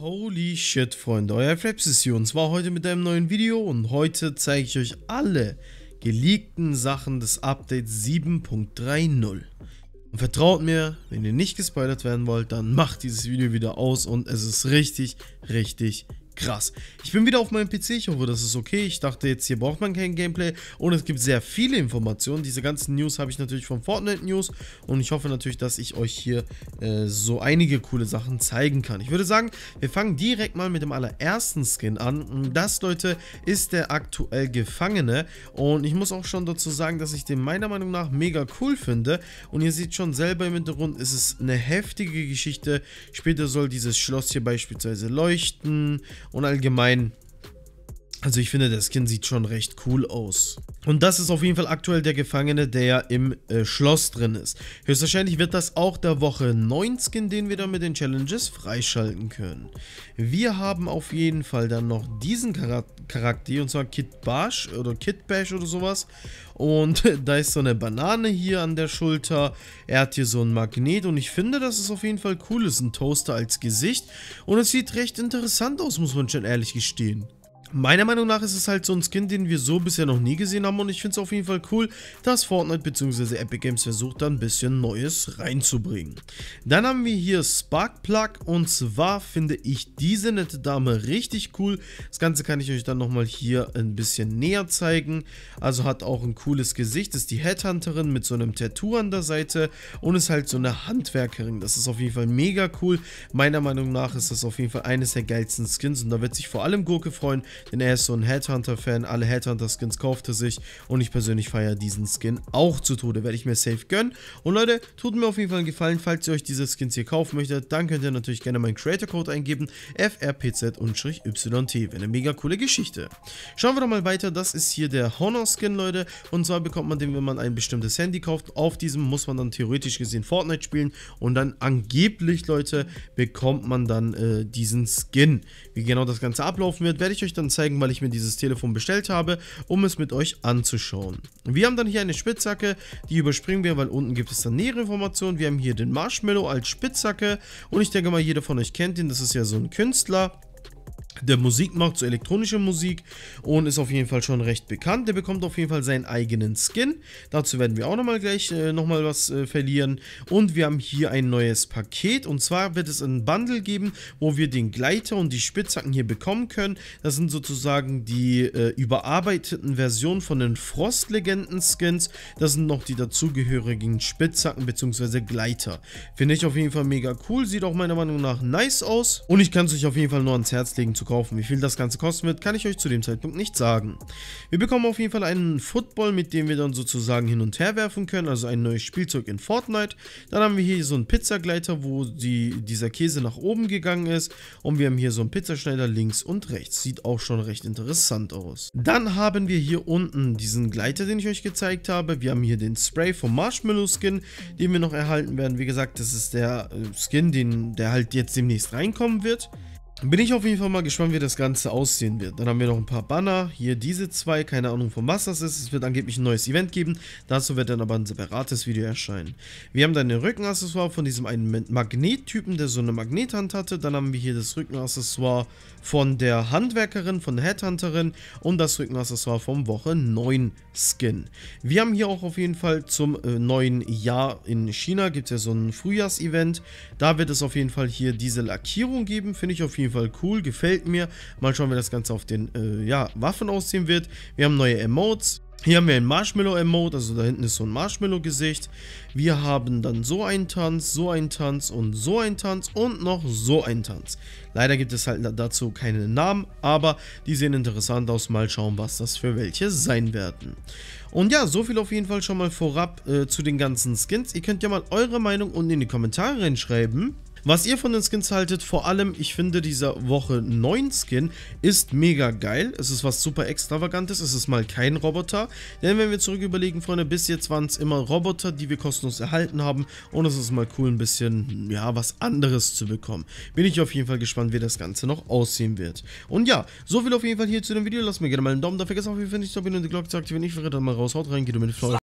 Holy shit, Freunde, euer Flapsis hier und zwar heute mit einem neuen Video und heute zeige ich euch alle geleakten Sachen des Updates 7.30. Und vertraut mir, wenn ihr nicht gespoilert werden wollt, dann macht dieses Video wieder aus und es ist richtig, richtig krass. Ich bin wieder auf meinem PC, ich hoffe, das ist okay. Ich dachte, jetzt hier braucht man kein Gameplay und es gibt sehr viele Informationen. Diese ganzen News habe ich natürlich von Fortnite News und ich hoffe natürlich, dass ich euch hier äh, so einige coole Sachen zeigen kann. Ich würde sagen, wir fangen direkt mal mit dem allerersten Skin an und das, Leute, ist der aktuell Gefangene und ich muss auch schon dazu sagen, dass ich den meiner Meinung nach mega cool finde und ihr seht schon selber im Hintergrund, ist es eine heftige Geschichte. Später soll dieses Schloss hier beispielsweise leuchten und allgemein also ich finde, der Skin sieht schon recht cool aus. Und das ist auf jeden Fall aktuell der Gefangene, der im äh, Schloss drin ist. Höchstwahrscheinlich wird das auch der Woche 9 Skin, den wir dann mit den Challenges freischalten können. Wir haben auf jeden Fall dann noch diesen Charak Charakter, und zwar Kit Bash oder Kit Bash oder sowas. Und da ist so eine Banane hier an der Schulter. Er hat hier so ein Magnet und ich finde, dass es auf jeden Fall cool. Ist ein Toaster als Gesicht und es sieht recht interessant aus, muss man schon ehrlich gestehen. Meiner Meinung nach ist es halt so ein Skin, den wir so bisher noch nie gesehen haben und ich finde es auf jeden Fall cool, dass Fortnite bzw. Epic Games versucht, da ein bisschen Neues reinzubringen. Dann haben wir hier Sparkplug und zwar finde ich diese nette Dame richtig cool. Das Ganze kann ich euch dann nochmal hier ein bisschen näher zeigen. Also hat auch ein cooles Gesicht, ist die Headhunterin mit so einem Tattoo an der Seite und ist halt so eine Handwerkerin. Das ist auf jeden Fall mega cool. Meiner Meinung nach ist das auf jeden Fall eines der geilsten Skins und da wird sich vor allem Gurke freuen, denn er ist so ein Headhunter-Fan, alle Headhunter-Skins kauft er sich und ich persönlich feiere diesen Skin auch zu Tode, werde ich mir safe gönnen. Und Leute, tut mir auf jeden Fall einen Gefallen, falls ihr euch diese Skins hier kaufen möchtet, dann könnt ihr natürlich gerne meinen Creator-Code eingeben, FRPZ-YT, wäre eine mega coole Geschichte. Schauen wir doch mal weiter, das ist hier der Honor-Skin, Leute, und zwar bekommt man den, wenn man ein bestimmtes Handy kauft, auf diesem muss man dann theoretisch gesehen Fortnite spielen und dann angeblich, Leute, bekommt man dann äh, diesen Skin. Wie genau das Ganze ablaufen wird, werde ich euch dann zeigen, weil ich mir dieses Telefon bestellt habe, um es mit euch anzuschauen. Wir haben dann hier eine Spitzhacke, die überspringen wir, weil unten gibt es dann nähere Informationen. Wir haben hier den Marshmallow als Spitzhacke und ich denke mal, jeder von euch kennt ihn, das ist ja so ein Künstler der Musik macht, so elektronische Musik und ist auf jeden Fall schon recht bekannt. Der bekommt auf jeden Fall seinen eigenen Skin. Dazu werden wir auch nochmal gleich äh, nochmal was äh, verlieren. Und wir haben hier ein neues Paket und zwar wird es ein Bundle geben, wo wir den Gleiter und die Spitzhacken hier bekommen können. Das sind sozusagen die äh, überarbeiteten Versionen von den Frostlegenden-Skins. Das sind noch die dazugehörigen Spitzhacken bzw. Gleiter. Finde ich auf jeden Fall mega cool, sieht auch meiner Meinung nach nice aus und ich kann es euch auf jeden Fall nur ans Herz legen zu kaufen. Wie viel das Ganze kosten wird, kann ich euch zu dem Zeitpunkt nicht sagen. Wir bekommen auf jeden Fall einen Football, mit dem wir dann sozusagen hin und her werfen können, also ein neues Spielzeug in Fortnite. Dann haben wir hier so einen Pizzagleiter, wo die, dieser Käse nach oben gegangen ist und wir haben hier so einen Pizzaschneider links und rechts. Sieht auch schon recht interessant aus. Dann haben wir hier unten diesen Gleiter, den ich euch gezeigt habe. Wir haben hier den Spray vom Marshmallow Skin, den wir noch erhalten werden. Wie gesagt, das ist der äh, Skin, den, der halt jetzt demnächst reinkommen wird. Bin ich auf jeden Fall mal gespannt, wie das Ganze aussehen wird. Dann haben wir noch ein paar Banner. Hier diese zwei, keine Ahnung von was das ist. Es wird angeblich ein neues Event geben. Dazu wird dann aber ein separates Video erscheinen. Wir haben dann den Rückenaccessoire von diesem einen Magnettypen, der so eine Magnethand hatte. Dann haben wir hier das Rückenaccessoire von der Handwerkerin, von der Headhunterin und das Rückenaccessoire vom Woche 9 Skin. Wir haben hier auch auf jeden Fall zum äh, neuen Jahr in China, gibt es ja so ein Frühjahrsevent. Da wird es auf jeden Fall hier diese Lackierung geben, finde ich auf jeden Fall jeden Fall cool, gefällt mir. Mal schauen, wie das Ganze auf den äh, ja, Waffen aussehen wird. Wir haben neue Emotes. Hier haben wir ein Marshmallow-Emote, also da hinten ist so ein Marshmallow-Gesicht. Wir haben dann so einen Tanz, so einen Tanz und so einen Tanz und noch so einen Tanz. Leider gibt es halt dazu keine Namen, aber die sehen interessant aus. Mal schauen, was das für welche sein werden. Und ja, so viel auf jeden Fall schon mal vorab äh, zu den ganzen Skins. Ihr könnt ja mal eure Meinung unten in die Kommentare reinschreiben. Was ihr von den Skins haltet, vor allem, ich finde dieser Woche 9 Skin ist mega geil. Es ist was super extravagantes, es ist mal kein Roboter. Denn wenn wir zurück überlegen, Freunde, bis jetzt waren es immer Roboter, die wir kostenlos erhalten haben. Und es ist mal cool, ein bisschen, ja, was anderes zu bekommen. Bin ich auf jeden Fall gespannt, wie das Ganze noch aussehen wird. Und ja, so viel auf jeden Fall hier zu dem Video. Lasst mir gerne mal einen Daumen da. Vergesst auch, wie Fall nicht, zu abonnieren die Glocke zu aktivieren. Ich verrate dann mal raus. Haut rein, geht mit Florian.